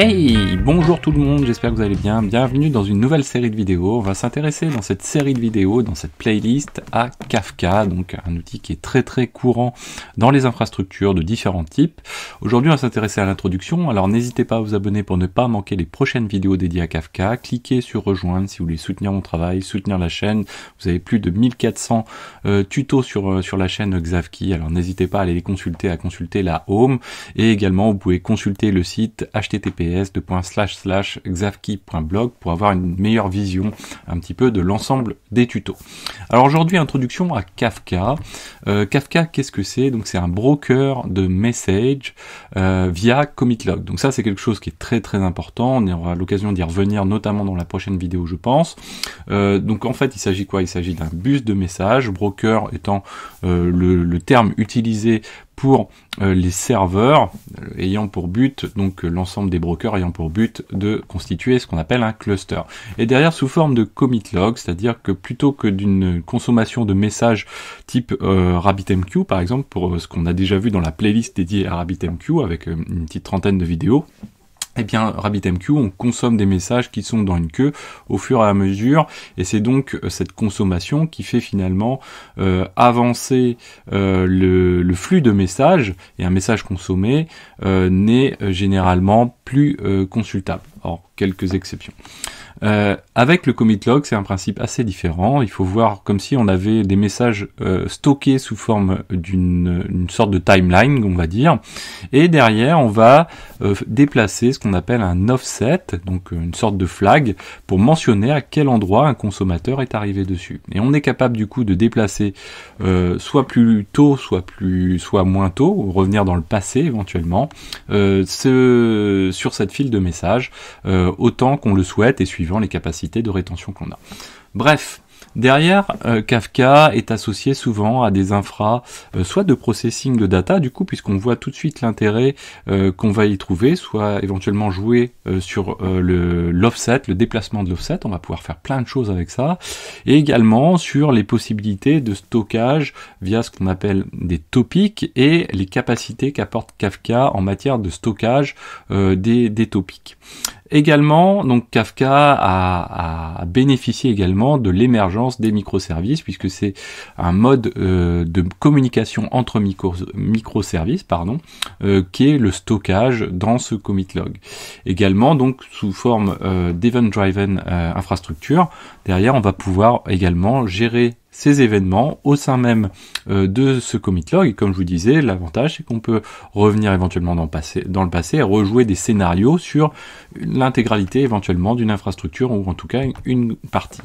Hey Bonjour tout le monde, j'espère que vous allez bien. Bienvenue dans une nouvelle série de vidéos. On va s'intéresser dans cette série de vidéos, dans cette playlist, à Kafka, donc un outil qui est très très courant dans les infrastructures de différents types. Aujourd'hui, on va s'intéresser à l'introduction. Alors n'hésitez pas à vous abonner pour ne pas manquer les prochaines vidéos dédiées à Kafka. Cliquez sur rejoindre si vous voulez soutenir mon travail, soutenir la chaîne. Vous avez plus de 1400 euh, tutos sur, euh, sur la chaîne Xavki, alors n'hésitez pas à aller les consulter, à consulter la home. Et également, vous pouvez consulter le site http https://xavki.blog pour avoir une meilleure vision un petit peu de l'ensemble des tutos. Alors aujourd'hui, introduction à Kafka. Euh, Kafka, qu'est-ce que c'est Donc c'est un broker de message euh, via via Commitlog. Donc ça, c'est quelque chose qui est très très important. On aura l'occasion d'y revenir, notamment dans la prochaine vidéo, je pense. Euh, donc en fait, il s'agit quoi Il s'agit d'un bus de message, broker étant le, le terme utilisé pour euh, les serveurs euh, ayant pour but, donc euh, l'ensemble des brokers ayant pour but de constituer ce qu'on appelle un cluster. Et derrière, sous forme de commit log, c'est-à-dire que plutôt que d'une consommation de messages type RabbitMQ, par exemple, pour ce qu'on a déjà vu dans la playlist dédiée à RabbitMQ avec une petite trentaine de vidéos, eh bien, RabbitMQ, on consomme des messages qui sont dans une queue au fur et à mesure, et c'est donc euh, cette consommation qui fait finalement euh, avancer euh, le, flux de messages, et un message consommé n'est généralement plus consultable, hors quelques exceptions. Euh, avec le commit log, c'est un principe assez différent. Il faut voir comme si on avait des messages euh, stockés sous forme d'une sorte de timeline, on va dire. Et derrière, on va euh, déplacer ce qu'on appelle un offset, donc une sorte de flag, pour mentionner à quel endroit un consommateur est arrivé dessus. Et on est capable du coup de déplacer soit plus tôt, soit plus, soit moins tôt, revenir dans le passé éventuellement, ce, sur cette file de messages autant qu'on le souhaite et suivre les capacités de rétention qu'on a. Bref, Derrière, euh, Kafka est associé souvent à des infras euh, soit de processing de data, du coup, puisqu'on voit tout de suite l'intérêt euh, qu'on va y trouver, soit éventuellement jouer sur le l'offset, le déplacement de l'offset, on va pouvoir faire plein de choses avec ça, et également sur les possibilités de stockage via ce qu'on appelle des topics et les capacités qu'apporte Kafka en matière de stockage des, des topics. Également, donc Kafka a, bénéficié également de l'émergence des microservices puisque c'est un mode euh, de communication entre microservices pardon, euh, qui est le stockage dans ce commit log. Également, donc sous forme euh, d'event-driven infrastructure, derrière on va pouvoir également gérer ces événements au sein même euh, de ce commit log. Et comme je vous disais, l'avantage c'est qu'on peut revenir éventuellement dans passé, dans le passé et rejouer des scénarios sur l'intégralité éventuellement d'une infrastructure ou en tout cas une partie.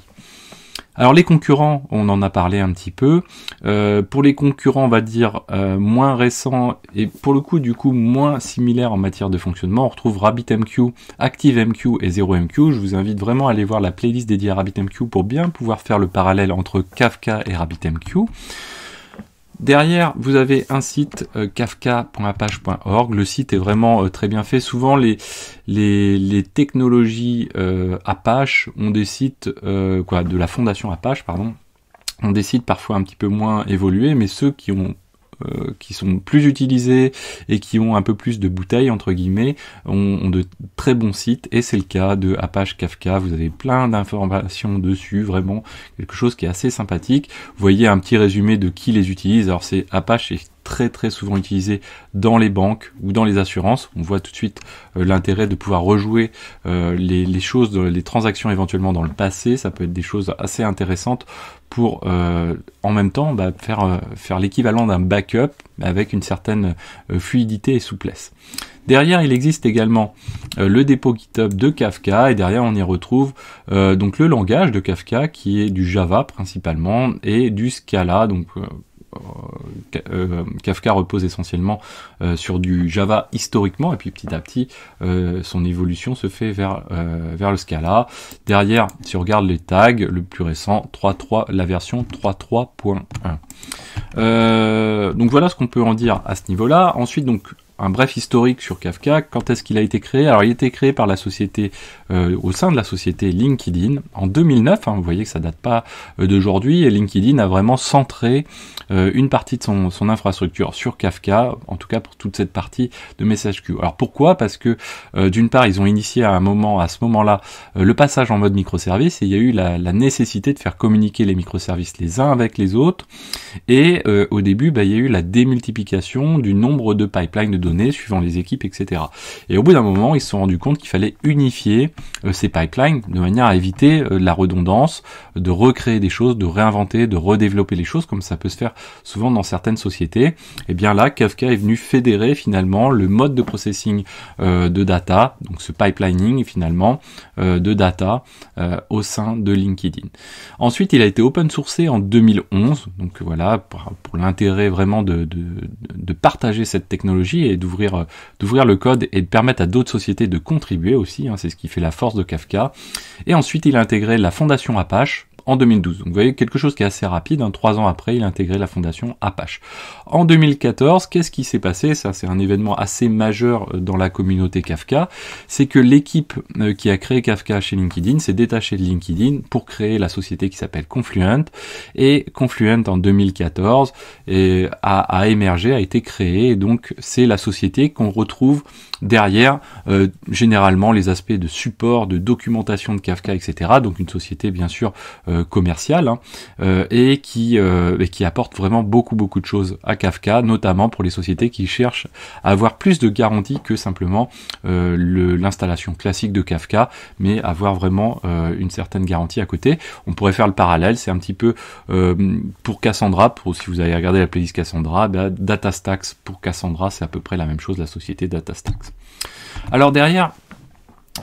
Alors les concurrents, on en a parlé un petit peu. Euh, pour les concurrents, on va dire euh, moins récents et pour le coup du coup moins similaires en matière de fonctionnement, on retrouve RabbitMQ, ActiveMQ et ZeroMQ. Je vous invite vraiment à aller voir la playlist dédiée à RabbitMQ pour bien pouvoir faire le parallèle entre Kafka et RabbitMQ. Derrière, vous avez un site euh, kafka.apache.org. Le site est vraiment euh, très bien fait. Souvent, les, technologies euh, Apache ont des sites quoi, de la fondation Apache, pardon, ont des sites parfois un petit peu moins évolués, mais ceux qui ont euh, qui sont plus utilisés et qui ont un peu plus de bouteilles entre guillemets ont, de très bons sites et c'est le cas de Apache Kafka. Vous avez plein d'informations dessus, vraiment quelque chose qui est assez sympathique. Vous voyez un petit résumé de qui les utilise. Alors c'est Apache et très très souvent utilisé dans les banques ou dans les assurances. On voit tout de suite euh, l'intérêt de pouvoir rejouer euh, les, choses, les transactions éventuellement dans le passé. Ça peut être des choses assez intéressantes pour euh, en même temps bah, faire, faire l'équivalent d'un backup avec une certaine fluidité et souplesse. Derrière, il existe également le dépôt GitHub de Kafka et derrière, on y retrouve donc le langage de Kafka qui est du Java principalement et du Scala, donc euh, euh, Kafka repose essentiellement euh, sur du Java historiquement, et puis petit à petit, son évolution se fait vers, vers le Scala. Derrière, si on regarde les tags, le plus récent, 3.3, la version 3.3.1. donc voilà ce qu'on peut en dire à ce niveau-là. Ensuite, donc un bref historique sur Kafka. Quand est-ce qu'il a été créé Alors, il a été créé par la société, euh, au sein de la société LinkedIn en 2009. Hein. vous voyez que ça date pas euh, d'aujourd'hui. Et LinkedIn a vraiment centré euh, une partie de son, infrastructure sur Kafka, en tout cas pour toute cette partie de message queue. Alors pourquoi Parce que d'une part, ils ont initié à un moment, à ce moment-là, le passage en mode microservice et il y a eu la, nécessité de faire communiquer les microservices les uns avec les autres. Et au début, bah, il y a eu la démultiplication du nombre de pipelines de données, suivant les équipes, etc. Et au bout d'un moment, ils se sont rendus compte qu'il fallait unifier euh, ces pipelines de manière à éviter euh, la redondance, de recréer des choses, de réinventer, de redévelopper les choses, comme ça peut se faire souvent dans certaines sociétés. Et bien là, Kafka est venu fédérer finalement le mode de processing euh, de data, donc ce pipelining finalement de data au sein de LinkedIn. Ensuite, il a été open sourcé en 2011, donc voilà, pour, l'intérêt vraiment de, de partager cette technologie d'ouvrir euh, d'ouvrir le code et de permettre à d'autres sociétés de contribuer aussi. Hein, c'est ce qui fait la force de Kafka. Et ensuite, il a intégré la fondation Apache en 2012. Donc vous voyez quelque chose qui est assez rapide, En hein. trois ans après il a intégré la fondation Apache. En 2014, qu'est-ce qui s'est passé Ça c'est un événement assez majeur euh, dans la communauté Kafka, c'est que l'équipe euh, qui a créé Kafka chez LinkedIn s'est détachée de LinkedIn pour créer la société qui s'appelle Confluent, et Confluent en 2014 et a, émergé, a été créé, donc c'est la société qu'on retrouve derrière euh, généralement les aspects de support, de documentation de Kafka, etc. Donc une société bien sûr euh, commercial hein, euh, et qui euh, qui apporte vraiment beaucoup beaucoup de choses à Kafka, notamment pour les sociétés qui cherchent à avoir plus de garanties que simplement l'installation classique de Kafka, mais avoir vraiment une certaine garantie à côté. On pourrait faire le parallèle, c'est un petit peu pour Cassandra, pour si vous avez regardé la playlist Cassandra, bah, DataStax pour Cassandra, c'est à peu près la même chose, la société DataStax. Alors derrière,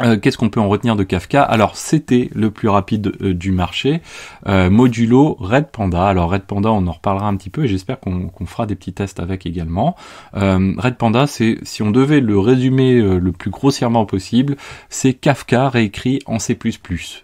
euh, qu'est-ce qu'on peut en retenir de Kafka Alors c'était le plus rapide euh, du marché, euh, modulo Red Panda. Alors Red Panda, on en reparlera un petit peu et j'espère qu'on fera des petits tests avec également. Red Panda, c'est si on devait le résumer le plus grossièrement possible, c'est Kafka réécrit en C++.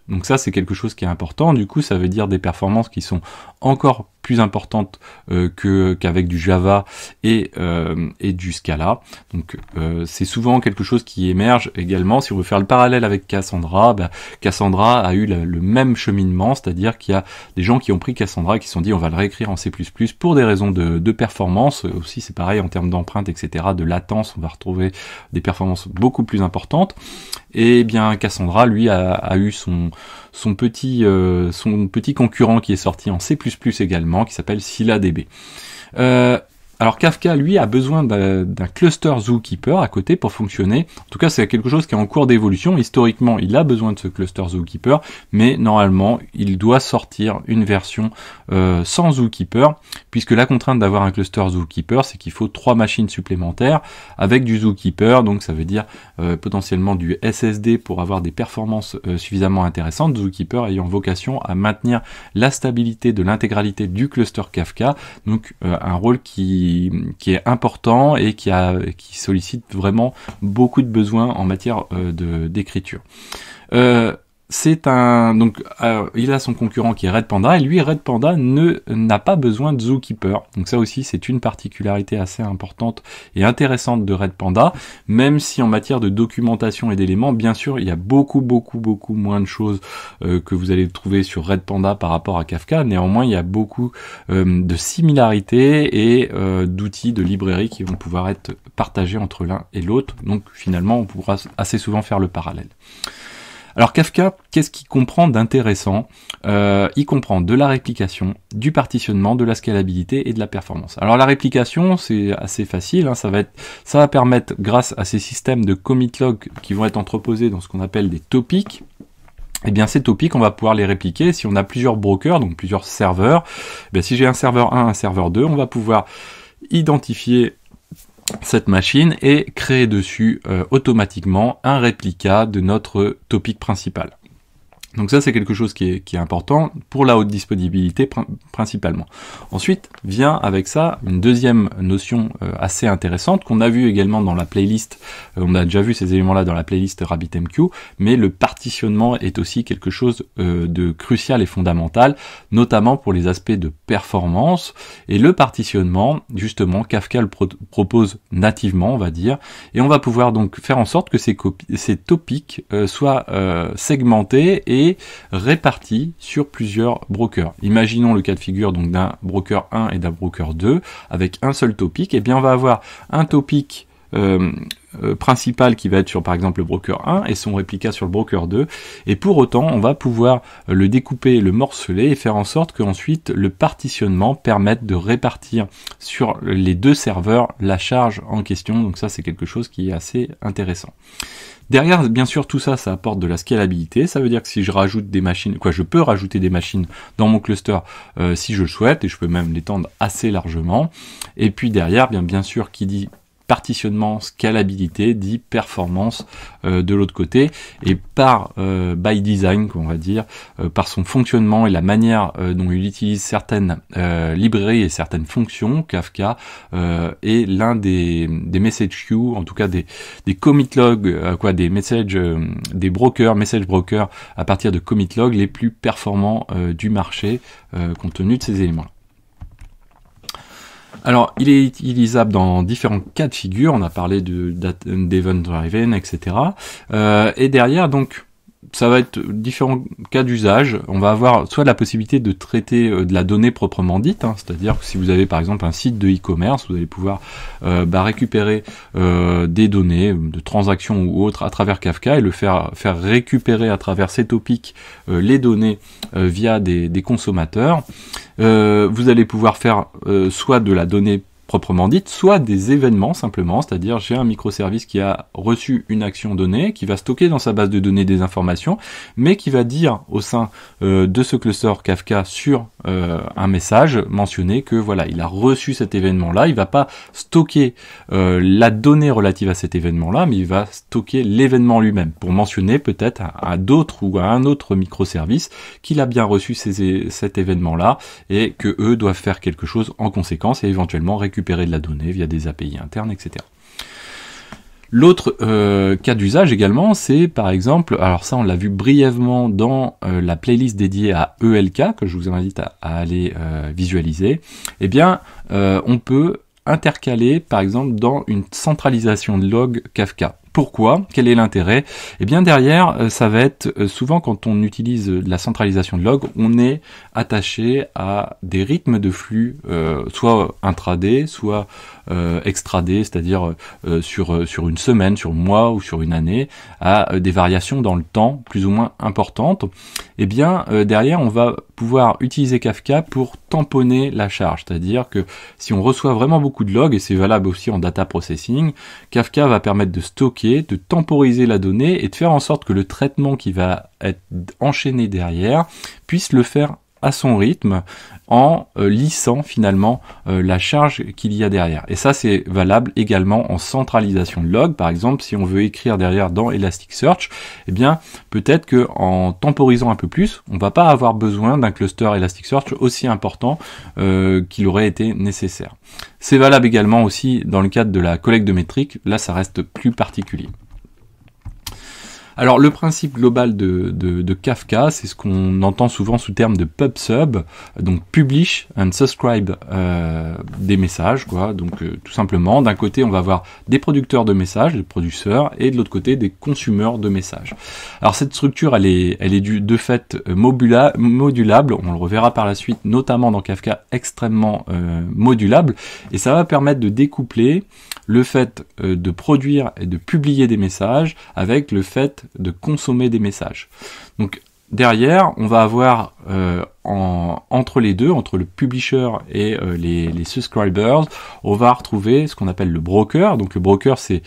Donc ça c'est quelque chose qui est important. Du coup, ça veut dire des performances qui sont encore plus importante euh, que qu'avec du Java et, euh, et du Scala. Donc euh, c'est souvent quelque chose qui émerge également. Si on veut faire le parallèle avec Cassandra, bah, Cassandra a eu le, même cheminement, c'est-à-dire qu'il y a des gens qui ont pris Cassandra qui sont dit on va le réécrire en C++ pour des raisons de, performance. Aussi c'est pareil en termes d'empreinte, etc., de latence, on va retrouver des performances beaucoup plus importantes. Et eh bien Cassandra, lui, a, eu son, son, petit, euh, son petit concurrent qui est sorti en C++ également, qui s'appelle SilaDB. Alors Kafka, lui, a besoin d'un cluster Zookeeper à côté pour fonctionner. En tout cas, c'est quelque chose qui est en cours d'évolution. Historiquement, il a besoin de ce cluster Zookeeper, mais normalement, il doit sortir une version euh, sans Zookeeper, puisque la contrainte d'avoir un cluster Zookeeper, c'est qu'il faut trois machines supplémentaires avec du Zookeeper, donc ça veut dire euh, potentiellement du SSD pour avoir des performances euh, suffisamment intéressantes. Zookeeper ayant vocation à maintenir la stabilité de l'intégralité du cluster Kafka, donc un rôle qui qui, est important et qui, a, qui sollicite vraiment beaucoup de besoins en matière euh, d'écriture. Euh, c'est un donc euh, il a son concurrent qui est Red Panda et lui Red Panda ne n'a pas besoin de Zookeeper. Donc ça aussi c'est une particularité assez importante et intéressante de Red Panda, même si en matière de documentation et d'éléments, bien sûr, il y a beaucoup beaucoup beaucoup moins de choses euh, que vous allez trouver sur Red Panda par rapport à Kafka. Néanmoins, il y a beaucoup euh, de similarités et d'outils de librairie qui vont pouvoir être partagés entre l'un et l'autre. Donc finalement, on pourra assez souvent faire le parallèle. Alors Kafka, qu'est-ce qu'il comprend d'intéressant euh, Il comprend de la réplication, du partitionnement, de la scalabilité et de la performance. Alors la réplication, c'est assez facile, hein. ça, va permettre grâce à ces systèmes de commit log qui vont être entreposés dans ce qu'on appelle des topics, eh bien ces topics, on va pouvoir les répliquer. Si on a plusieurs brokers, donc plusieurs serveurs, eh si j'ai un serveur 1, un serveur 2, on va pouvoir identifier cette machine et créer dessus euh, automatiquement un réplica de notre topic principal. Donc ça, c'est quelque chose qui est, qui est, important pour la haute disponibilité principalement. Ensuite, vient avec ça une deuxième notion euh, assez intéressante qu'on a vu également dans la playlist, euh, on a déjà vu ces éléments-là dans la playlist RabbitMQ, mais le partitionnement est aussi quelque chose euh, de crucial et fondamental, notamment pour les aspects de performance. Et le partitionnement, justement, Kafka le propose nativement, on va dire, et on va pouvoir donc faire en sorte que ces, ces topics soient segmentés et répartis réparti sur plusieurs brokers. Imaginons le cas de figure donc d'un broker 1 et d'un broker 2 avec un seul topic. Et eh bien, on va avoir un topic euh, euh, principal qui va être sur par exemple le broker 1 et son réplica sur le broker 2 et pour autant on va pouvoir le découper, le morceler et faire en sorte que ensuite le partitionnement permette de répartir sur les deux serveurs la charge en question donc ça c'est quelque chose qui est assez intéressant. Derrière, bien sûr, tout ça, ça apporte de la scalabilité. Ça veut dire que si je rajoute des machines, quoi, je peux rajouter des machines dans mon cluster euh, si je le souhaite, et je peux même l'étendre assez largement. Et puis derrière, bien, bien sûr, qui dit partitionnement scalabilité dit performance euh, de l'autre côté et par euh, by design qu'on va dire euh, par son fonctionnement et la manière dont il utilise certaines librairies et certaines fonctions Kafka est l'un des, des message queue en tout cas des, des commit logs quoi des messages des brokers message brokers à partir de commit log les plus performants du marché compte tenu de ces éléments là alors, il est utilisable dans différents cas de figure. On a parlé de d'event Driven, etc. Euh, et derrière, donc, ça va être différents cas d'usage. On va avoir soit la possibilité de traiter euh, de la donnée proprement dite, hein, c'est-à-dire que si vous avez par exemple un site de e-commerce, vous allez pouvoir euh, bah, récupérer euh, des données de transactions ou autres à travers Kafka et le faire, faire récupérer à travers ces topics les données via des, des consommateurs. vous allez pouvoir faire soit de la donnée proprement dite, soit des événements simplement, c'est-à-dire j'ai un microservice qui a reçu une action donnée, qui va stocker dans sa base de données des informations, mais qui va dire au sein euh, de ce cluster Kafka sur euh, un message mentionner que voilà, il a reçu cet événement-là, il va pas stocker euh, la donnée relative à cet événement-là, mais il va stocker l'événement lui-même pour mentionner peut-être à, d'autres ou à un autre microservice qu'il a bien reçu ces, cet événement-là et que eux doivent faire quelque chose en conséquence et éventuellement récupérer de la donnée via des API internes, etc. L'autre euh, cas d'usage également, c'est par exemple, alors ça on l'a vu brièvement dans euh, la playlist dédiée à ELK, que je vous invite à, aller euh, visualiser, et eh bien on peut intercaler par exemple dans une centralisation de log Kafka. Pourquoi Quel est l'intérêt et eh bien derrière, ça va être souvent quand on utilise la centralisation de log, on est attaché à des rythmes de flux, euh, soit intraday, soit euh, extraday, c'est-à-dire euh, sur, euh, sur une semaine, sur un mois ou sur une année, à des variations dans le temps plus ou moins importantes, eh bien derrière on va pouvoir utiliser Kafka pour tamponner la charge, c'est-à-dire que si on reçoit vraiment beaucoup de logs, et c'est valable aussi en data processing, Kafka va permettre de stocker, de temporiser la donnée et de faire en sorte que le traitement qui va être enchaîné derrière puisse le faire à son rythme en euh, lissant finalement euh, la charge qu'il y a derrière. Et ça, c'est valable également en centralisation de log. Par exemple, si on veut écrire derrière dans Elasticsearch, eh bien, peut-être que en temporisant un peu plus, on va pas avoir besoin d'un cluster Elasticsearch aussi important euh, qu'il aurait été nécessaire. C'est valable également aussi dans le cadre de la collecte de métriques. Là, ça reste plus particulier. Alors le principe global de, Kafka, c'est ce qu'on entend souvent sous terme de pub sub, donc publish and subscribe euh, des messages, quoi. Donc euh, tout simplement, d'un côté on va avoir des producteurs de messages, des producteurs, et de l'autre côté des consommateurs de messages. Alors cette structure, elle est, elle est de fait euh, modula, modulable, on le reverra par la suite, notamment dans Kafka, extrêmement modulable, et ça va permettre de découpler le fait euh, de produire et de publier des messages avec le fait de consommer des messages. Donc derrière, on va avoir euh, en, entre les deux, entre le publisher et euh, les, subscribers, on va retrouver ce qu'on appelle le broker. Donc le broker, c'est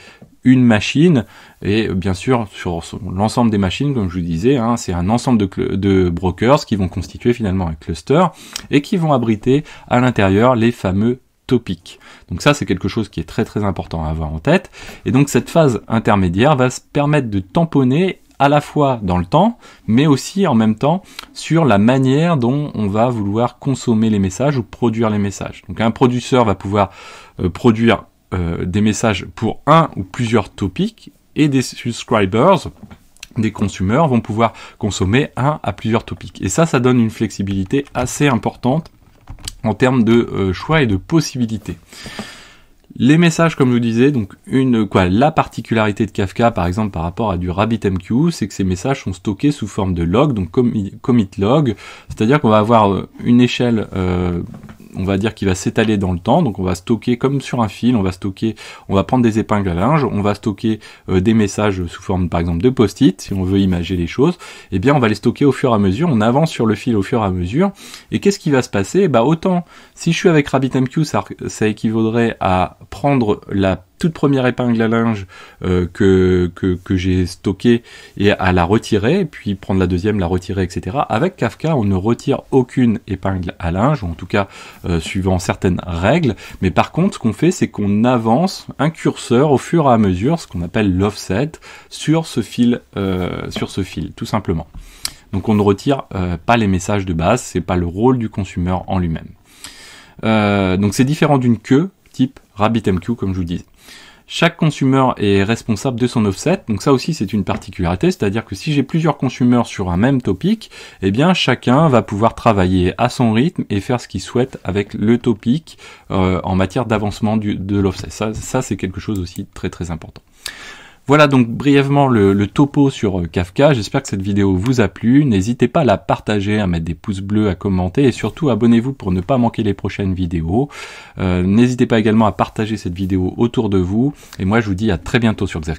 une machine et bien sûr sur l'ensemble des machines comme je vous disais hein, c'est un ensemble de, de, brokers qui vont constituer finalement un cluster et qui vont abriter à l'intérieur les fameux donc ça, c'est quelque chose qui est très très important à avoir en tête. Et donc cette phase intermédiaire va se permettre de tamponner à la fois dans le temps, mais aussi en même temps sur la manière dont on va vouloir consommer les messages ou produire les messages. Donc un producteur va pouvoir euh, produire euh, des messages pour un ou plusieurs topics et des subscribers des consommateurs vont pouvoir consommer un à plusieurs topics. Et ça, ça donne une flexibilité assez importante en termes de euh, choix et de possibilités. Les messages, comme je vous disais, donc une quoi, la particularité de Kafka, par exemple, par rapport à du RabbitMQ, c'est que ces messages sont stockés sous forme de log, donc commit, commit log, c'est-à-dire qu'on va avoir euh, une échelle euh, on va dire qu'il va s'étaler dans le temps, donc on va stocker comme sur un fil, on va stocker, on va prendre des épingles à linge, on va stocker euh, des messages sous forme par exemple de post-it, si on veut imager les choses, et eh bien on va les stocker au fur et à mesure, on avance sur le fil au fur et à mesure, et qu'est-ce qui va se passer Bah autant si je suis avec RabbitMQ, ça, ça équivaudrait à prendre la toute première épingle à linge euh, que, que, j'ai stockée et à la retirer, puis prendre la deuxième, la retirer, etc. Avec Kafka, on ne retire aucune épingle à linge, ou en tout cas euh, suivant certaines règles. Mais par contre, ce qu'on fait, c'est qu'on avance un curseur au fur et à mesure, ce qu'on appelle l'offset, sur ce fil, euh, sur ce fil, tout simplement. Donc on ne retire pas les messages de base, c'est pas le rôle du consommateur en lui-même. donc c'est différent d'une queue type RabbitMQ comme je vous disais. Chaque consumer est responsable de son offset, donc ça aussi c'est une particularité, c'est-à-dire que si j'ai plusieurs consumers sur un même topic, eh bien chacun va pouvoir travailler à son rythme et faire ce qu'il souhaite avec le topic euh, en matière d'avancement de l'offset. Ça, ça c'est quelque chose aussi très très important. Voilà donc brièvement le, topo sur euh, Kafka. J'espère que cette vidéo vous a plu. N'hésitez pas à la partager, à mettre des pouces bleus, à commenter et surtout abonnez-vous pour ne pas manquer les prochaines vidéos. Euh, n'hésitez pas également à partager cette vidéo autour de vous. Et moi, je vous dis à très bientôt sur Xerki.